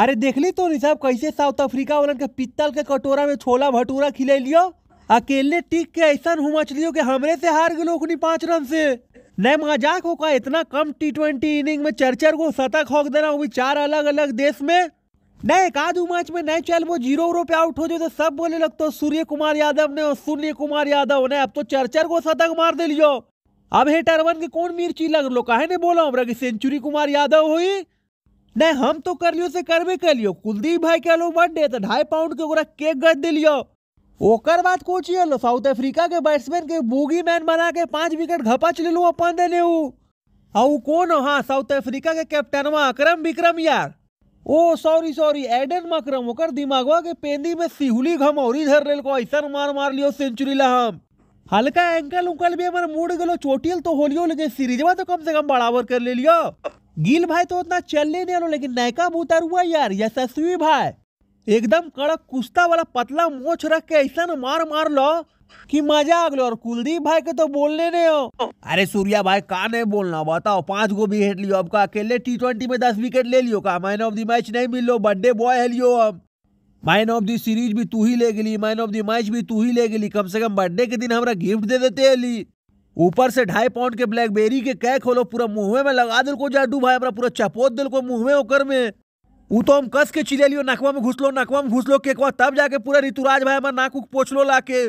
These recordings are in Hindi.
अरे देख ली तो ऋषभ कैसे साउथ अफ्रीका वालन के पित्तल के कटोरा में छोला भटूरा खिले लियो अकेले टिक के ऐसा हूँ मछलियों के हमरे से हार गए पांच रन से नए मजाक हो का इतना कम टी ट्वेंटी इनिंग में चार चार शतक होक देना हुई चार अलग अलग देश में नए एक आधु मैच में नए चल वो जीरो उरो पे आउट हो जाए तो सब बोले लगते तो सूर्य कुमार यादव ने और सूर्य कुमार यादव ने अब तो चर्चर को गो शतक मार दे लियो अब हेटरवन के कौन मिर्ची लग लो काहे ने बोला हमरा सेंचुरी कुमार यादव हुई नहीं हम तो कर लियो से करबे कर लियो कुलदीप भाई के लो बर्थडे तो ढाई पाउंड के ओकरा केक गट दिलियो ओकर बाद कोच ये लो साउथ अफ्रीका के बैट्समैन के बोगी मैन बना के पांच विकेट घपच ले लो अपन देने उ आ कौन हां साउथ अफ्रीका के कैप्टनवा अकरम विक्रम यार ओ सॉरी सॉरी एडन मकरम ओकर दिमागवा के पेंदी में सिहुली घमौरी धर लेल को ऐसा मार मार लियो सेंचुरी ला हम हल्का एंकल उंकल भी हमर मूड गेलो चोटिल तो होलियो लेकिन सीरीजवा तो कम से कम बराबर कर ले लियो गिल भाई तो उतना चलने नहीं रहा लेकिन नयका बूतर हुआ यार यशस्वी भाई एकदम कड़क कुश्ता वाला पतला मोछ रख के ऐसा मार मार लो कि मजा आ गया और कुलदीप भाई के तो बोलने नहीं हो अरे सूर्या भाई का नहीं बोलना बताओ पांच गो हेट लियो अब का अकेले टी ट्वेंटी में दस विकेट ले लियो का मैन ऑफ द मैच नहीं मिलो बर्थडे बॉय है लियो अब मैन ऑफ द सीरीज भी तू ही ले गली मैन ऑफ द मैच भी तू ही ले गली कम से कम बर्थडे के दिन हमारा गिफ्ट दे देते ली ऊपर से ढाई पाउंड के ब्लैकबेरी के कै खोलो पूरा मुंह में लगा दिल को जाडू भाई अपना पूरा चपोत दिल को में ओकर में ऊ तो हम कस के चिले लियो नकवा में घुसलो नकवा में घुसलो केकवा तब जाके पूरा ऋतुराज भाई हमारा नाक पोछलो लाके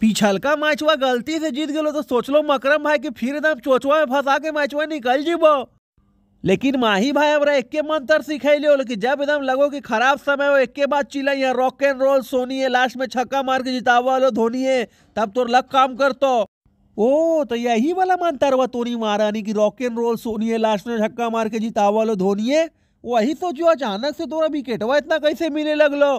पिछलका मैचवा गलती से जीत गलो तो सोचलो मकरम भाई के फिर एकदम चोचवा में फंसा के मैचवा निकल जीबो लेकिन माही भाई हमारा एक मंत्र सिखैलियो लेकिन जब एकदम लगो कि खराब समय हो एक बात चिल्ला यहाँ रॉक एंड रोल सोनी है लास्ट में छक्का मार के जितावा लो धोनी है तब तोर लग काम करतो ओ तो यही वाला मानता रहा तोनी महारानी की रॉक एंड रोल सोनी है लास्ट में झक्का मार के जीता वालो धोनी है वही सोचो तो अचानक से तोरा हुआ इतना कैसे मिले लगलो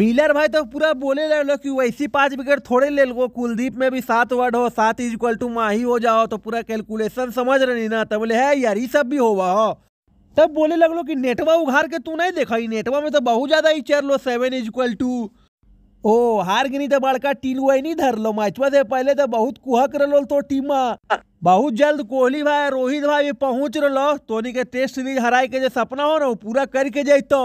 मिलर भाई तो पूरा बोले लगलो कि वैसी पांच विकेट थोड़े ले लो कुलदीप में भी सात वर्ड हो सात इज इक्वल टू माही हो जाओ तो पूरा कैलकुलेशन समझ रही ना तो बोले है यार ये सब भी होगा हो हाँ। तब बोले लगलो कि नेटवा उघार के तू नहीं देखा नेटवा में तो बहुत ज्यादा ही चर लो सेवन इज इक्वल टू ओ हार गिनी तो बड़का टीलुआ नहीं धरलो मैचवा से पहले तो बहुत कुहक रहो तो टीम बहुत जल्द कोहली भाई रोहित भाई भी पहुंच रहो तोनी के टेस्ट सीरीज हराए के जो सपना हो ना वो पूरा करके जैतो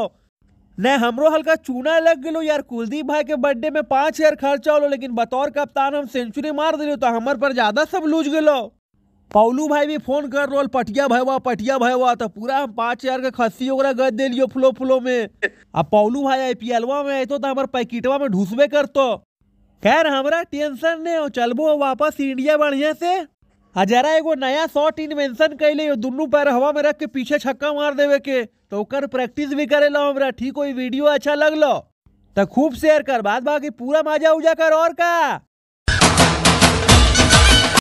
नहीं हमरो हल्का चूना लग गलो यार कुलदीप भाई के बर्थडे में पाँच हजार खर्चा होलो लेकिन बतौर कप्तान हम सेंचुरी मार दिलो तो हमर पर ज्यादा सब लूज गलो पौलू भाई भी फोन कर रोल पटिया भैया पटिया भैया तो पूरा पाँच हजार के खस्सी ओकरा गद दे लियो फ्लो फ्लो में आ पौलू भाई आई पी एलवा में अतो तो हमारे पैकेटवा में ढूसबे तो खैर हमारा टेंशन नहीं हो चलबो वापस इंडिया बढ़िया से आ जरा एगो नया शॉट इन्वेंशन कैले दोनों पैर हवा में रख के पीछे छक्का मार देवे के तो ओकर प्रैक्टिस भी लो हमारा ठीक हो वीडियो अच्छा लगलो तो खूब शेयर कर बाद बाकी पूरा मजा उजा कर और का